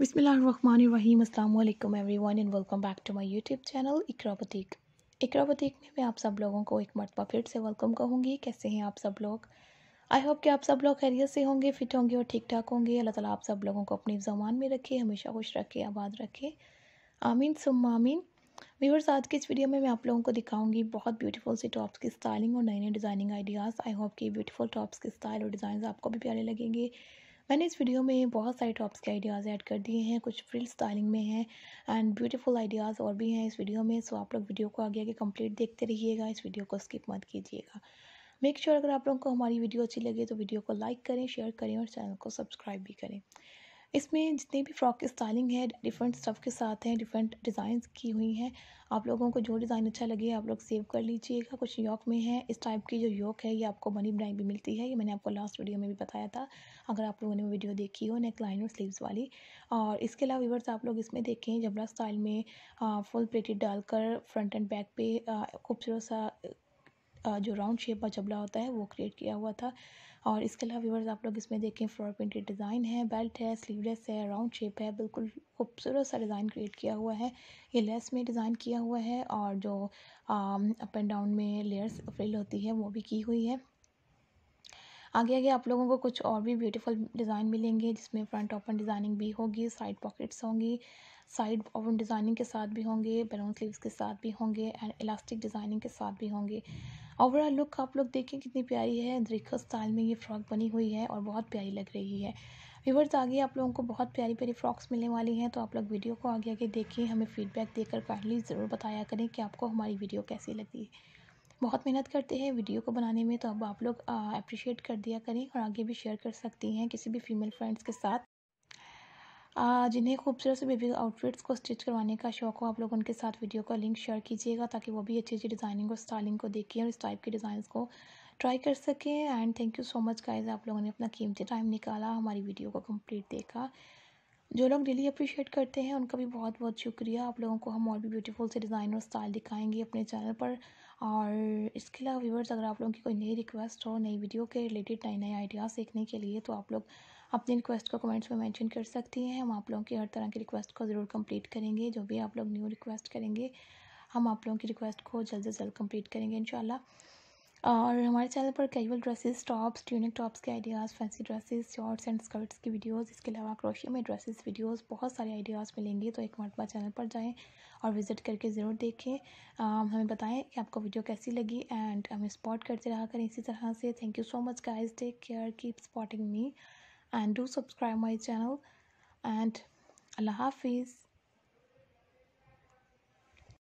बिसमीम अल्लाम everyone and welcome back to my YouTube channel Iqra boutique Iqra boutique में मैं आप सब लोगों को एक मरतबा फिर से वेलकम कहूँगी कैसे हैं आप सब लोग आई होप कि आप सब लोग खैरियत से होंगे फिट होंगे और ठीक ठाक होंगे अल्लाह ताला आप सब लोगों को अपनी जमान में रखे हमेशा खुश रखे आबाद रखे आमीन सुम आमीन व्यूअर्स आज की इस वीडियो में मैं आप लोगों को दिखाऊंगी बहुत ब्यूटीफुल सी टॉप्स की स्टाइलिंग और नए नए डिज़ाइनिंग आइडियाज़ आई होप कि ब्यूटीफुल टॉप्स के स्टाइल और डिज़ाइन आपको भी प्यारे लगेंगे मैंने इस वीडियो में बहुत सारे टॉप्स के आइडियाज़ ऐड कर दिए हैं कुछ फ्रिल स्टाइलिंग में हैं एंड ब्यूटीफुल आइडियाज़ और भी हैं इस वीडियो में सो आप लोग वीडियो को आगे आगे कंप्लीट देखते रहिएगा इस वीडियो को स्किप मत कीजिएगा मेक श्योर sure अगर आप लोगों को हमारी वीडियो अच्छी लगे तो वीडियो को लाइक करें शेयर करें और चैनल को सब्सक्राइब भी करें इसमें जितने भी फ्रॉक की स्टाइलिंग है डिफरेंट स्टफ़ के साथ हैं डिफरेंट डिज़ाइन की हुई हैं आप लोगों को जो डिज़ाइन अच्छा लगे आप लोग सेव कर लीजिएगा कुछ योक में है इस टाइप की जो योक है ये आपको मनी ब्लैक भी मिलती है ये मैंने आपको लास्ट वीडियो में भी बताया था अगर आप लोगों ने वीडियो देखी हो नेक लाइन और स्लीव्स वाली और इसके अलावा व्यूवर्स आप लोग इसमें देखें जबला स्टाइल में फुल प्लेटेड डालकर फ्रंट एंड बैक पे खूबसूरत सा जो राउंड शेप का जबला होता है वो क्रिएट किया हुआ था और इसके अलावा व्यूवर्स आप लोग इसमें देखें फ्लोर प्रिंटेड डिज़ाइन है बेल्ट है स्लीवलेस है राउंड शेप है बिल्कुल खूबसूरत सा डिज़ाइन क्रिएट किया हुआ है ये लेस में डिज़ाइन किया हुआ है और जो अप एंड डाउन में लेयर्स फ्रिल होती है वो भी की हुई है आगे आगे आप लोगों को कुछ और भी ब्यूटीफुल डिज़ाइन मिलेंगे जिसमें फ्रंट ओपन डिज़ाइनिंग भी होगी साइड पॉकेट्स होंगी साइड ओवन डिज़ाइनिंग के साथ भी होंगे बैलून स्लीव्स के साथ भी होंगे एंड इलास्टिक डिज़ाइनिंग के साथ भी होंगे ओवरऑल लुक आप लोग देखें कितनी प्यारी है दरीखा स्टाइल में ये फ्रॉक बनी हुई है और बहुत प्यारी लग रही है व्यूवर्स आगे आप लोगों को बहुत प्यारी प्यारी फ्रॉक्स मिलने वाली हैं तो आप लोग वीडियो को आगे आगे देखिए हमें फीडबैक देकर काइंडली ज़रूर बताया करें कि आपको हमारी वीडियो कैसी लगी बहुत मेहनत करते हैं वीडियो को बनाने में तो अब आप लोग अप्रिशिएट कर दिया करें और आगे भी शेयर कर सकती हैं किसी भी फीमेल फ्रेंड्स के साथ जिन्हें खूबसूरत से बेबी आउटफिट्स को स्टिच करवाने का शौक हो आप लोग उनके साथ वीडियो का लिंक शेयर कीजिएगा ताकि वो भी अच्छी अच्छी डिज़ाइनिंग और स्टाइलिंग को देखें और इस टाइप के डिज़ाइन को ट्राई कर सकें and thank you so much guys आप लोगों ने अपना कीमती टाइम निकाला हमारी वीडियो को कम्प्लीट देखा जो लोग डेली अप्रिशिएट करते हैं उनका भी बहुत बहुत शुक्रिया आप लोगों को हम और भी ब्यूटीफुल से डिज़ाइन और स्टाइल दिखाएंगे अपने चैनल पर और इसके अलावा व्यूवर्स अगर आप लोगों की कोई नई रिक्वेस्ट हो नई वीडियो के रिलेटेड नए नए आइडियाज़ देखने के लिए तो आप लोग अपनी रिक्वेस्ट को कमेंट्स में मेंशन कर सकती हैं हम आप लोगों की हर तरह की रिक्वेस्ट को ज़रूर कंप्लीट करेंगे जो भी आप लोग न्यू रिक्वेस्ट करेंगे हम आप लोगों की रिक्वेस्ट को जल्द से जल्द कम्प्लीट करेंगे इन और हमारे चैनल पर casual dresses tops tunic tops के ideas fancy dresses shorts and skirts की वीडियोस इसके अलावा क्रोशिया में ड्रेसेस वीडियोस बहुत सारे आइडियाज़ मिलेंगे तो एक मरतबा चैनल पर जाएं और विज़िट करके ज़रूर देखें हमें बताएं कि आपको वीडियो कैसी लगी एंड हमें स्पॉट करते रहा करें इसी तरह से thank you so much guys take care keep spotting me and do subscribe my channel and Allah Hafiz